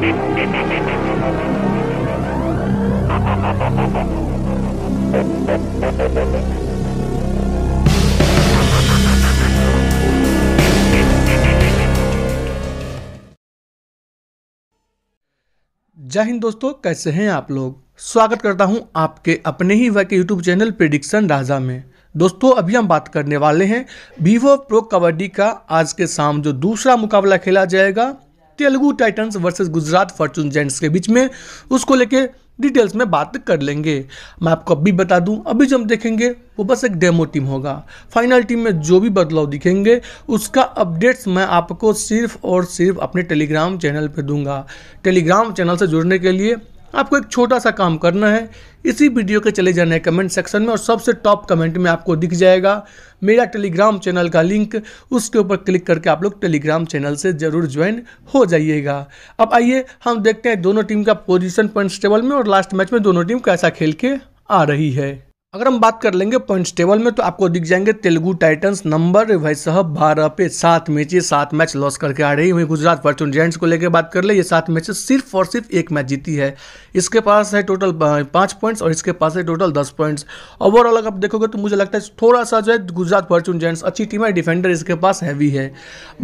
जय हिंद दोस्तों कैसे हैं आप लोग स्वागत करता हूं आपके अपने ही वह के यूट्यूब चैनल प्रिडिक्शन राजा में दोस्तों अभी हम बात करने वाले हैं वीवो प्रो कबड्डी का आज के शाम जो दूसरा मुकाबला खेला जाएगा Telugu Titans versus Gujarat Fortune Giants के बीच में उसको लेके डिटेल्स में बात कर लेंगे मैं आपको अभी बता दूं अभी जो हम देखेंगे वो बस एक डेमो टीम होगा फाइनल टीम में जो भी बदलाव दिखेंगे उसका अपडेट्स मैं आपको सिर्फ और सिर्फ अपने टेलीग्राम चैनल पर दूंगा टेलीग्राम चैनल से जुड़ने के लिए आपको एक छोटा सा काम करना है इसी वीडियो के चले जाना है कमेंट सेक्शन में और सबसे टॉप कमेंट में आपको दिख जाएगा मेरा टेलीग्राम चैनल का लिंक उसके ऊपर क्लिक करके आप लोग टेलीग्राम चैनल से ज़रूर ज्वाइन हो जाइएगा अब आइए हम देखते हैं दोनों टीम का पोजीशन पॉइंट्स टेबल में और लास्ट मैच में दोनों टीम कैसा खेल के आ रही है अगर हम बात कर लेंगे पॉइंट्स टेबल में तो आपको दिख जाएंगे तेलुगु टाइटंस नंबर भाई साहब बारह पे सात ये सात मैच लॉस करके आ रही वहीं गुजरात फॉर्चून जेंट्स को लेकर बात कर ले ये सात मैच सिर्फ और सिर्फ एक मैच जीती है इसके पास है टोटल पाँच पॉइंट्स और इसके पास है टोटल दस पॉइंट्स ओवरऑल अगर आप देखोगे तो मुझे लगता है थोड़ा सा जो है गुजरात फॉर्चून जेंट्स अच्छी टीम है डिफेंडर इसके पास हैवी है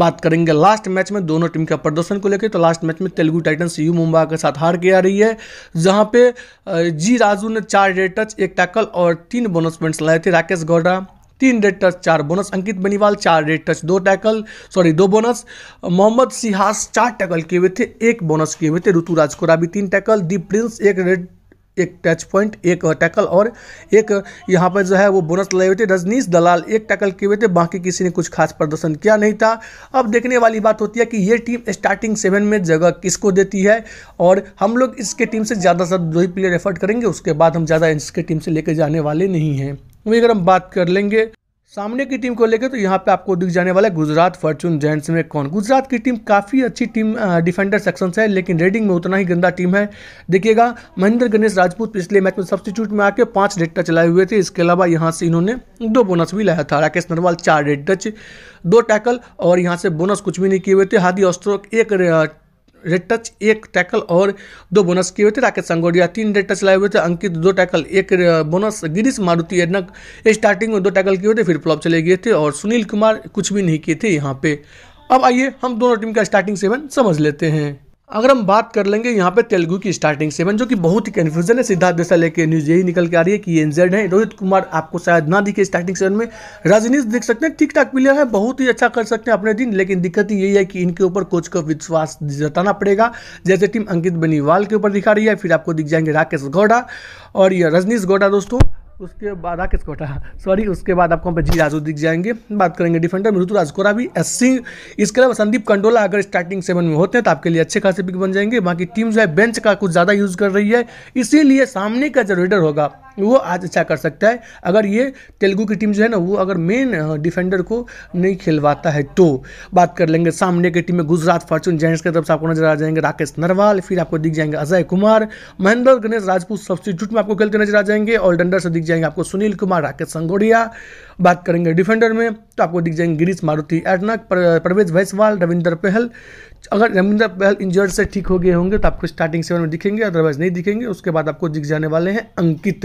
बात करेंगे लास्ट मैच में दोनों टीम के प्रदर्शन को लेकर तो लास्ट मैच में तेलुगु टाइटन्स यू मुंबा के साथ हार के आ रही है जहाँ पे जी राजू ने चार रेड टच एक टैकल और तीन बोनस पॉइंट्स लाए थे राकेश गौड़ा तीन रेड टच चार बोनस अंकित बनीवाल चार रेड टच दो टैकल सॉरी दो बोनस मोहम्मद सिहास चार टैकल किए हुए थे एक बोनस किए हुए थे ऋतुराज कोरा भी तीन टैकल दीप प्रिंस एक रेड एक टच पॉइंट एक टैकल और एक यहाँ पर जो है वो बोनस लगे हुए थे रजनीश दलाल एक टैकल किए हुए थे बाकी किसी ने कुछ खास प्रदर्शन किया नहीं था अब देखने वाली बात होती है कि ये टीम स्टार्टिंग सेवन में जगह किसको देती है और हम लोग इसके टीम से ज़्यादा से दो ही प्लेयर एफर्ट करेंगे उसके बाद हम ज़्यादा इसके टीम से लेकर जाने वाले नहीं हैं वही अगर हम बात कर लेंगे सामने की टीम को लेकर तो यहाँ पे आपको दिख जाने वाला है गुजरात फॉर्चून जैंट्स में कौन गुजरात की टीम काफ़ी अच्छी टीम डिफेंडर सेक्शन से है लेकिन रेडिंग में उतना ही गंदा टीम है देखिएगा महेंद्र गणेश राजपूत पिछले मैच में सब्सटीट्यूट में आके पाँच रेड टच लाए हुए थे इसके अलावा यहाँ से इन्होंने दो बोनस भी लाया था राकेश नरवाल चार रेड टच दो टैकल और यहाँ से बोनस कुछ भी नहीं किए हुए थे हादी ऑस्ट्रोक एक रेड टच एक टैकल और दो बोनस किए हुए थे राकेश संगोडिया तीन रेड टच लाए हुए थे अंकित दो टैकल एक बोनस गिरीश मारुति एडनक स्टार्टिंग में दो टैकल किए हुए थे फिर फ्लॉप चले गए थे और सुनील कुमार कुछ भी नहीं किए थे यहाँ पे अब आइए हम दोनों टीम का स्टार्टिंग सेवन समझ लेते हैं अगर हम बात कर लेंगे यहाँ पे तेलुगु की स्टार्टिंग सेवन जो कि बहुत ही कन्फ्यूजन है सिद्धार्थ देसा लेके न्यूज यही निकल के आ रही है कि एनजेड है रोहित कुमार आपको शायद ना दिखे स्टार्टिंग सेवन में रजनीश देख सकते हैं ठीक ठाक प्लेयर है बहुत ही अच्छा कर सकते हैं अपने दिन लेकिन दिक्कत यही है कि इनके ऊपर कोच को विश्वास जताना पड़ेगा जैसे टीम अंकित बनीवाल के ऊपर दिखा रही है फिर आपको दिख जाएंगे राकेश गौड़ा और यह रजनीश गौड़ा दोस्तों उसके बाद आ कोटा सॉरी उसके बाद आपको हम जी राजू दिख जाएंगे बात करेंगे डिफेंडर मृतु राजकोरा भी एस सी इसके अलावा संदीप कंडोला अगर स्टार्टिंग सेवन में होते हैं तो आपके लिए अच्छे खासे पिक बन जाएंगे बाकी टीम जो है बेंच का कुछ ज़्यादा यूज़ कर रही है इसीलिए सामने का जो रेडर होगा वो आज अच्छा कर सकता है अगर ये तेलुगु की टीम जो है ना वो अगर मेन डिफेंडर को नहीं खिलवाता है तो बात कर लेंगे सामने की टीम में गुजरात फॉर्चून जैंट्स की तरफ से आपको नजर आ जाएंगे राकेश नरवाल फिर आपको दिख जाएंगे अजय कुमार महेंद्र गणेश राजपूत सबसे जुट में आपको खेलते नजर आ जाएंगे ऑलराउंडर से दिख जाएंगे आपको सुनील कुमार राकेश संगोड़िया बात करेंगे डिफेंडर में तो आपको दिख जाएंगे गिरीश मारुति एडनक परवेज भैंसवाल रविंदर पहल अगर रविंदर पहल इंजर्ड से ठीक हो गए होंगे तो आपको स्टार्टिंग सेवन में दिखेंगे अदरवाइज नहीं दिखेंगे उसके बाद आपको दिख जाने वाले हैं अंकित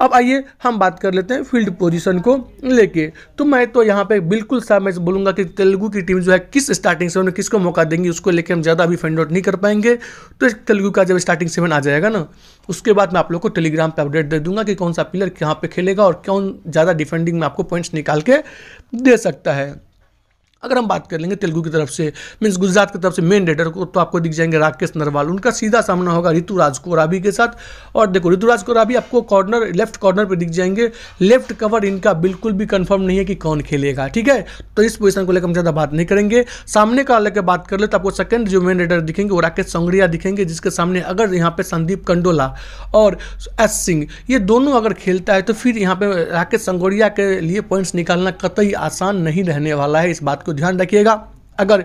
अब आइए हम बात कर लेते हैं फील्ड पोजीशन को लेके तो मैं तो यहाँ पे बिल्कुल सा मैं बोलूँगा कि तेलुगु की टीम जो है किस स्टार्टिंग सेवन में किसको मौका देंगी उसको लेके हम ज़्यादा अभी फाइंड आउट नहीं कर पाएंगे तो तेलुगु का जब स्टार्टिंग सेवन आ जाएगा ना उसके बाद मैं आप लोग को टेलीग्राम पर अपडेट दे दूंगा कि कौन सा प्लेयर कहाँ पर खेलेगा और कौन ज़्यादा डिफेंडिंग में आपको पॉइंट्स निकाल के दे सकता है अगर हम बात कर लेंगे तेलुगु की तरफ से मीन्स गुजरात की तरफ से मेन रेडर को तो आपको दिख जाएंगे राकेश नरवाल उनका सीधा सामना होगा ऋतुराज कोराबी के साथ और देखो ऋतुराज कोराबी आपको कॉर्नर लेफ्ट कॉर्नर पर दिख जाएंगे लेफ्ट कवर इनका बिल्कुल भी कंफर्म नहीं है कि कौन खेलेगा ठीक है तो इस पोजिशन को लेकर हम ज़्यादा बात नहीं करेंगे सामने का लेकर बात कर ले तो आपको सेकेंड जो मेन रेडर दिखेंगे वो राकेश संगड़िया दिखेंगे जिसके सामने अगर यहाँ पे संदीप कंडोला और एस सिंह ये दोनों अगर खेलता है तो फिर यहाँ पे राकेश संगोड़िया के लिए पॉइंट्स निकालना कतई आसान नहीं रहने वाला है इस बात को तो ध्यान रखिएगा अगर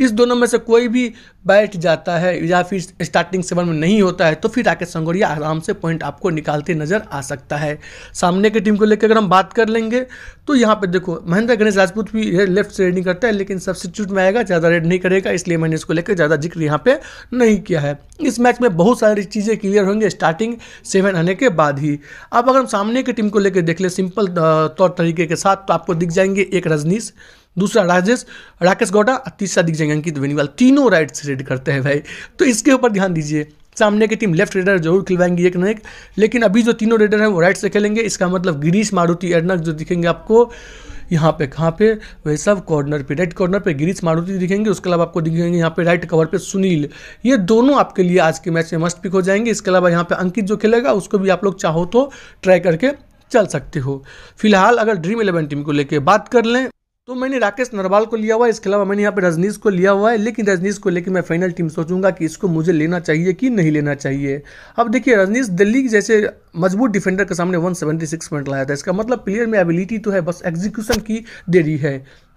इस दोनों में से कोई भी बैठ जाता है या फिर स्टार्टिंग सेवन में नहीं होता है तो फिर राकेश संगोरिया आराम से पॉइंट आपको निकालते नज़र आ सकता है सामने की टीम को लेकर अगर हम बात कर लेंगे तो यहाँ पे देखो महेंद्र गणेश राजपूत भी लेफ्ट से रेडिंग करता है लेकिन सब्सिट्यूट में आएगा ज़्यादा रेड नहीं करेगा इसलिए मैंने इसको लेकर ज़्यादा जिक्र यहाँ पर नहीं किया है इस मैच में बहुत सारी चीज़ें क्लियर होंगे स्टार्टिंग सेवन आने के बाद ही अब अगर हम सामने की टीम को लेकर देख लें सिंपल तौर तरीके के साथ तो आपको दिख जाएंगे एक रजनीश दूसरा राजेश राकेश गौडा और तीसरा दिग्जय अंकित बेनीवाल तीनों राइट से रेड करते हैं भाई तो इसके ऊपर ध्यान दीजिए सामने की टीम लेफ्ट रेडर जरूर खिलवाएंगी एक न एक लेकिन अभी जो तीनों रेडर हैं वो राइट से खेलेंगे इसका मतलब गिरीश मारुति एडनक जो दिखेंगे आपको यहाँ पे कहाँ पे वह सब कॉर्नर पे राइट कॉर्नर पे गिरीश मारुति दिखेंगे उसके अलावा आपको दिखेंगे यहाँ पे राइट कवर पे सुनील ये दोनों आपके लिए आज के मैच में मस्ट पिक हो जाएंगे इसके अलावा यहाँ पे अंकित जो खेलेगा उसको भी आप लोग चाहो तो ट्राई करके चल सकते हो फिलहाल अगर ड्रीम इलेवन टीम को लेकर बात कर लें तो मैंने राकेश नरवाल को लिया हुआ है इसके अलावा मैंने यहाँ पे रजनीश को लिया हुआ है लेकिन रजनीश को लेकर मैं फाइनल टीम सोचूंगा कि इसको मुझे लेना चाहिए कि नहीं लेना चाहिए अब देखिए रजनीश दिल्ली जैसे मजबूत डिफेंडर के सामने 176 पॉइंट लाया था इसका मतलब प्लेयर में एबिलिटी तो है बस एग्जीक्यूशन की देरी है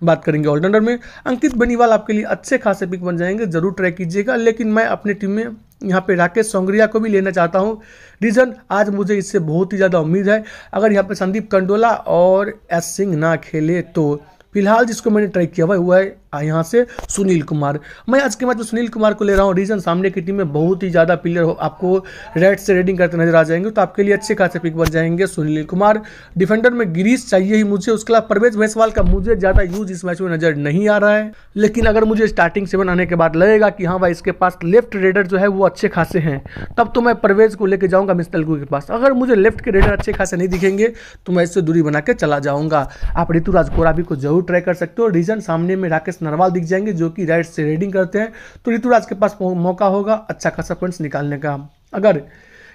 बात करेंगे ऑलराउंडर में अंकित बनीवाल आपके लिए अच्छे खासे पिक बन जाएंगे जरूर ट्राई कीजिएगा लेकिन मैं अपने टीम में यहाँ पे राकेश सोंगरिया को भी लेना चाहता हूँ रीज़न आज मुझे इससे बहुत ही ज़्यादा उम्मीद है अगर यहाँ पे संदीप कंडोला और एस सिंह ना खेले तो फिलहाल जिसको मैंने ट्राई किया हुआ है यहाँ से सुनील कुमार मैं आज के मैच में सुनील कुमार को ले रहा हूँ रीजन सामने की टीम में बहुत ही ज़्यादा प्लेयर हो आपको रेड से रेडिंग करते नजर आ जाएंगे तो आपके लिए अच्छे खासे पिक बन जाएंगे सुनील कुमार डिफेंडर में गिरीश चाहिए ही मुझे उसके अलावा परवेज भैंसवाल का मुझे ज़्यादा यूज इस मैच में नजर नहीं आ रहा है लेकिन अगर मुझे स्टार्टिंग सेवन आने के बाद लगेगा कि हाँ भाई इसके पास लेफ्ट रेडर जो है वो अच्छे खासे हैं तब तो मैं परवेज को लेकर जाऊँगा मिस तलगू के पास अगर मुझे लेफ्ट के रेडर अच्छे खासे नहीं दिखेंगे तो मैं इससे दूरी बना चला जाऊँगा आप ऋतुराज कोराबी को जरूर ट्राई कर सकते हो रीजन सामने में राकेश एस नरवाल दिख जाएंगे जो कि राइट से रेडिंग करते हैं तो ऋतुराज के पास मौका होगा अच्छा खासा पॉइंट्स निकालने का अगर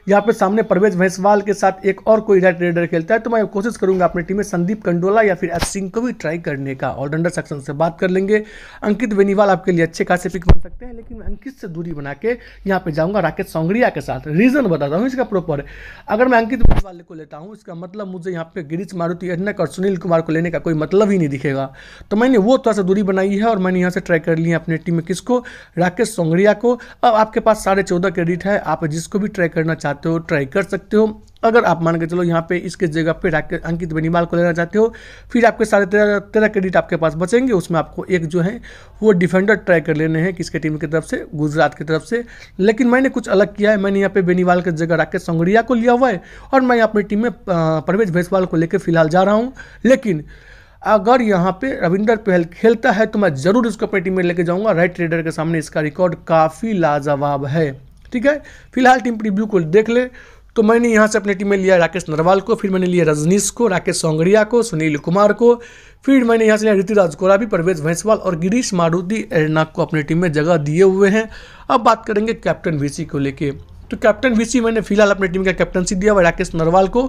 यहाँ पे सामने परवेज भैंसवाल के साथ एक और कोई राइट रेडर खेलता है तो मैं कोशिश करूंगा अपनी टीम में संदीप कंडोला या फिर एस सिंह को भी ट्राई करने का ऑलराउंडर सेक्शन से बात कर लेंगे अंकित बेनीवाल आपके लिए अच्छे खासे पिक बन सकते हैं लेकिन मैं अंकित से दूरी बना के यहाँ पे जाऊँगा राकेश सौंगड़िया के साथ रीज़न बताता हूँ इसका प्रॉपर अगर मैं अंकित बेनीवाल को लेता हूँ इसका मतलब मुझे यहाँ पे गिरीश मारुति अनक और सुनील कुमार को लेने का कोई मतलब ही नहीं दिखेगा तो मैंने वो थोड़ा सा दूरी बनाई है और मैंने यहाँ से ट्राई कर लिया अपनी टीम में किसको राकेश सौंगड़िया को अब आपके पास साढ़े चौदह क्रेडिट है आप जिसको भी ट्राई करना चाहते चाहते हो ट्राई कर सकते हो अगर आप मान के चलो यहाँ पे इसके जगह पे अंकित बेनीवाल को लेना चाहते हो फिर आपके सारे तेरह तेरह क्रेडिट आपके पास बचेंगे उसमें आपको एक जो है वो डिफेंडर ट्राई कर लेने हैं किसके टीम की तरफ से गुजरात की तरफ से लेकिन मैंने कुछ अलग किया है मैंने यहाँ पे बेनीवाल के जगह राकेश संगड़िया को लिया हुआ है और मैं अपनी टीम में परवेज भेसवाल को लेकर फिलहाल जा रहा हूँ लेकिन अगर यहाँ पे रविंदर पहल खेलता है तो मैं ज़रूर इसको अपनी टीम में लेके जाऊँगा राइट ट्रेडर के सामने इसका रिकॉर्ड काफ़ी लाजवाब है ठीक है फिलहाल टीम प्रीव्यू को देख ले तो मैंने यहाँ से अपने टीम में लिया राकेश नरवाल को फिर मैंने लिया रजनीश को राकेश सौंगड़िया को सुनील कुमार को फिर मैंने यहाँ से लिया ऋतुराज कोराबी परवेज भैंसवाल और गिरीश मारुदी एरनाक को अपनी टीम में जगह दिए हुए हैं अब बात करेंगे कैप्टन वीसी को लेके तो कैप्टन वीसी मैंने फिलहाल अपनी टीम का कैप्टनसी दिया हुआ राकेश नरवाल को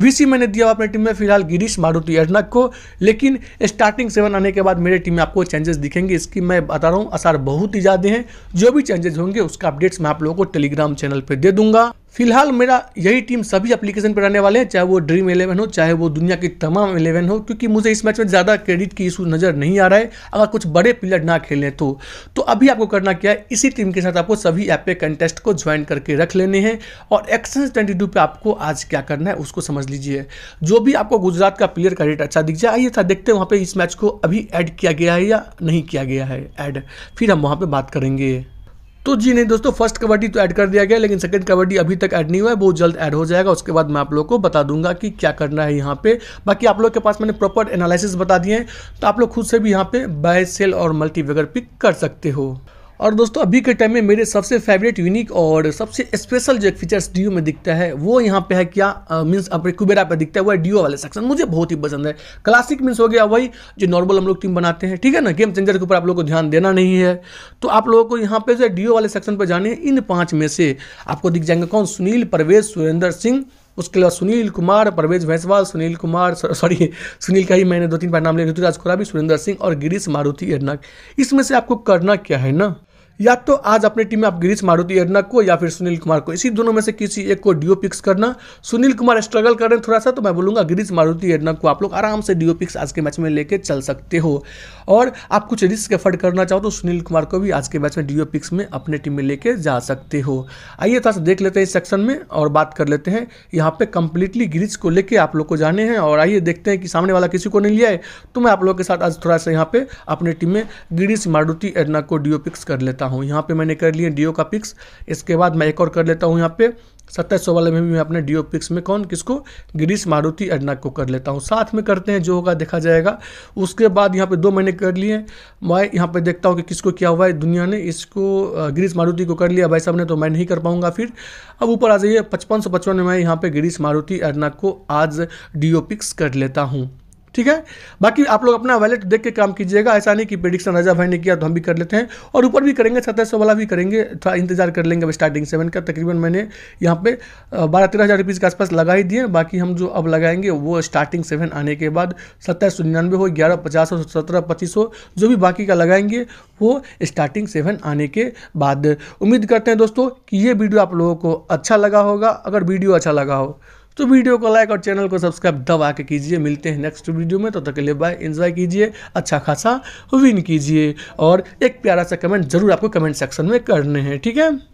वीसी मैंने दिया हुआ अपनी टीम में फिलहाल गिरीश मारुति अर्नक को लेकिन स्टार्टिंग सेवन आने के बाद मेरे टीम में आपको चेंजेस दिखेंगे इसकी मैं बता रहा हूँ आसार बहुत ही ज़्यादा हैं जो भी चेंजेस होंगे उसका अपडेट्स मैं आप लोगों को टेलीग्राम चैनल पर दे दूंगा फिलहाल मेरा यही टीम सभी एप्लीकेशन पर रहने वाले हैं चाहे वो ड्रीम इलेवन हो चाहे वो दुनिया की तमाम इलेवन हो क्योंकि मुझे इस मैच में ज़्यादा क्रेडिट की इशू नज़र नहीं आ रहा है अगर कुछ बड़े प्लेयर ना खेलें तो तो अभी आपको करना क्या है इसी टीम के साथ आपको सभी ऐप पे कंटेस्ट को ज्वाइन करके रख लेने हैं और एक्सेंस ट्वेंटी टू पर आपको आज क्या करना है उसको समझ लीजिए जो भी आपको गुजरात का प्लेयर का रेट अच्छा दिख जाए आइए था देखते हैं वहाँ पर इस मैच को अभी ऐड किया गया है या नहीं किया गया है ऐड फिर हम वहाँ पर बात करेंगे तो जी नहीं दोस्तों फर्स्ट कबड्डी तो ऐड कर दिया गया लेकिन सेकंड कबड्डी अभी तक ऐड नहीं हुआ है बहुत जल्द ऐड हो जाएगा उसके बाद मैं आप लोग को बता दूंगा कि क्या करना है यहाँ पे बाकी आप लोग के पास मैंने प्रॉपर एनालिसिस बता दिए हैं तो आप लोग खुद से भी यहाँ पे बाय सेल और मल्टीवेगर पिक कर सकते हो और दोस्तों अभी के टाइम में मेरे सबसे फेवरेट यूनिक और सबसे स्पेशल जो एक फीचर्स डीओ में दिखता है वो यहाँ पे है क्या मीन्स अपने कुबेरा पे दिखता है वो डीओ वाले सेक्शन मुझे बहुत ही पसंद है क्लासिक मीन्स हो गया वही जो नॉर्मल हम लोग टीम बनाते हैं ठीक है ना गेम चेंजर के ऊपर आप लोग को ध्यान देना नहीं है तो आप लोगों को यहाँ पे जो डीओ वाले सेक्शन पर जाने इन पाँच में से आपको दिख जाएंगे कौन सुनील परवेज सुरेंद्र सिंह उसके अलावा सुनील कुमार परवेज भैंसवाल सुनील कुमार सॉरी सुनील का ही मैंने दो तीन बार नाम लिया ऋतुराज खुराबी सुरेंद्र सिंह और गिरीश मारुति अर्नाक इसमें से आपको करना क्या है ना या तो आज अपनी टीम में आप गिरीश मारुति एडना को या फिर सुनील कुमार को इसी दोनों में से किसी एक को डीओ पिक्स करना सुनील कुमार स्ट्रगल कर रहे हैं थोड़ा सा तो मैं बोलूँगा गिरीश मारुति एडना को आप लोग आराम से डीओ पिक्स आज के मैच में लेके चल सकते हो और आप कुछ रिस्क एफर्ड करना चाहो तो सुनील कुमार को भी आज के मैच में डीओ पिक्स में अपने टीम में लेके जा सकते हो आइए थोड़ा सा देख लेते हैं इस सेक्शन में और बात कर लेते हैं यहाँ पे कंप्लीटली गिरीश को लेकर आप लोग को जाने हैं और आइए देखते हैं कि सामने वाला किसी को नहीं लिया है तो मैं आप लोगों के साथ आज थोड़ा सा यहाँ पे अपने टीम में गिरीश मारुति एडना को डीओ पिक्स कर लेता लेता हूँ यहाँ पे मैंने कर लिए डीओ का पिक्स इसके बाद मैं एक और कर लेता हूँ यहाँ पे सत्ताईस वाले में भी मैं अपने डीओ पिक्स में कौन किसको गिरीश मारुति अडनाक को कर लेता हूँ साथ में करते हैं जो होगा देखा जाएगा उसके बाद यहाँ पे दो मैंने कर लिए मैं यहाँ पे देखता हूँ कि किसको क्या हुआ है दुनिया ने इसको गिरीश मारुति को कर लिया भाई साहब ने तो मैं नहीं कर पाऊंगा फिर अब ऊपर आ जाइए पचपन सौ पचपन में मैं यहाँ पे गिरीश मारुति अडनाक को आज डी पिक्स कर लेता हूँ ठीक है बाकी आप लोग अपना वैलेट देख के काम कीजिएगा ऐसा नहीं कि प्रेडिक्शन राजा भाई ने किया तो हम भी कर लेते हैं और ऊपर भी करेंगे सत्रह सौ वाला भी करेंगे थोड़ा इंतजार कर लेंगे स्टार्टिंग सेवन का तकरीबन मैंने यहाँ पे बारह तेरह हज़ार रुपीज़ के आसपास लगा ही दिए बाकी हम जो अब लगाएंगे वो स्टार्टिंग सेवन आने के बाद सत्ताईस सौ निन्यानवे हो ग्यारह पचास हो सत्रह पच्चीस हो जो भी बाकी का लगाएंगे वो स्टार्टिंग सेवन आने के बाद उम्मीद करते हैं दोस्तों कि ये वीडियो आप लोगों को अच्छा लगा होगा अगर वीडियो अच्छा लगा हो तो वीडियो को लाइक और चैनल को सब्सक्राइब दबा के कीजिए मिलते हैं नेक्स्ट वीडियो में तो तक लिए बाय एंजॉय कीजिए अच्छा खासा विन कीजिए और एक प्यारा सा कमेंट ज़रूर आपको कमेंट सेक्शन में करने हैं ठीक है